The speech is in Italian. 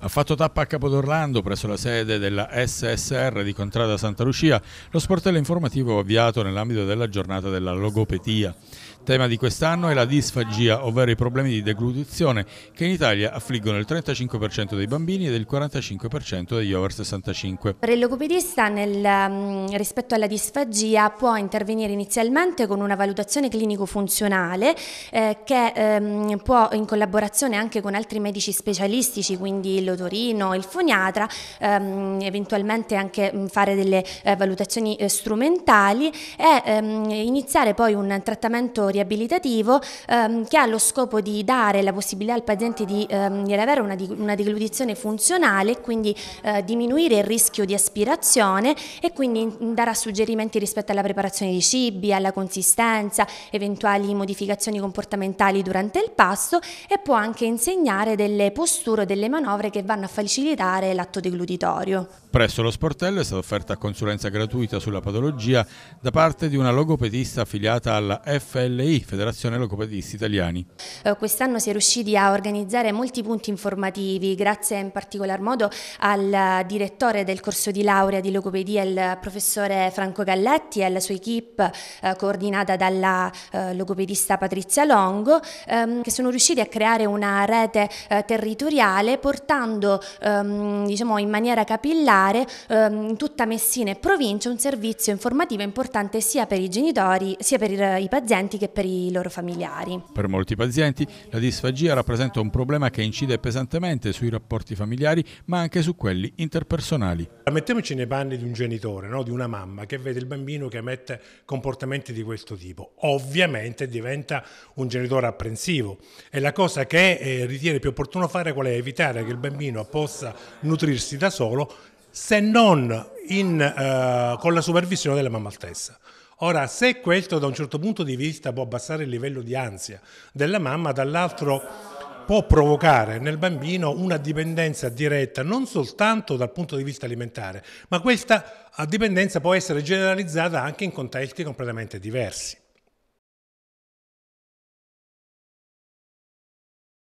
Ha fatto tappa a Capodorlando presso la sede della SSR di Contrada Santa Lucia lo sportello informativo avviato nell'ambito della giornata della logopetia. Tema di quest'anno è la disfagia, ovvero i problemi di deglutizione che in Italia affliggono il 35% dei bambini e il 45% degli over 65. Per il logopedista nel, mm, rispetto alla disfagia può intervenire inizialmente con una valutazione clinico-funzionale eh, che ehm, può in collaborazione anche con altri medici specialistici, quindi il l'odorino, il foniatra, ehm, eventualmente anche mm, fare delle eh, valutazioni eh, strumentali e ehm, iniziare poi un trattamento riabilitativo ehm, che ha lo scopo di dare la possibilità al paziente di, ehm, di avere una, una deglutizione funzionale e quindi eh, diminuire il rischio di aspirazione e quindi darà suggerimenti rispetto alla preparazione di cibi, alla consistenza, eventuali modificazioni comportamentali durante il pasto e può anche insegnare delle posture o delle manovre che che vanno a facilitare l'atto deglutitorio. Presso lo sportello è stata offerta consulenza gratuita sulla patologia da parte di una logopedista affiliata alla FLI, Federazione Logopedisti Italiani. Eh, quest'anno si è riusciti a organizzare molti punti informativi, grazie in particolar modo al direttore del corso di laurea di logopedia, il professore Franco Galletti e alla sua equip eh, coordinata dalla eh, logopedista Patrizia Longo, ehm, che sono riusciti a creare una rete territoriale portando portando ehm, diciamo, in maniera capillare ehm, tutta Messina e provincia un servizio informativo importante sia per i genitori, sia per i pazienti che per i loro familiari. Per molti pazienti la disfagia rappresenta un problema che incide pesantemente sui rapporti familiari ma anche su quelli interpersonali. Mettiamoci nei panni di un genitore, no? di una mamma che vede il bambino che emette comportamenti di questo tipo. Ovviamente diventa un genitore apprensivo e la cosa che eh, ritiene più opportuno fare qual è evitare che il bambino bambino possa nutrirsi da solo se non in, eh, con la supervisione della mamma stessa. Ora, se questo da un certo punto di vista può abbassare il livello di ansia della mamma, dall'altro può provocare nel bambino una dipendenza diretta non soltanto dal punto di vista alimentare, ma questa dipendenza può essere generalizzata anche in contesti completamente diversi.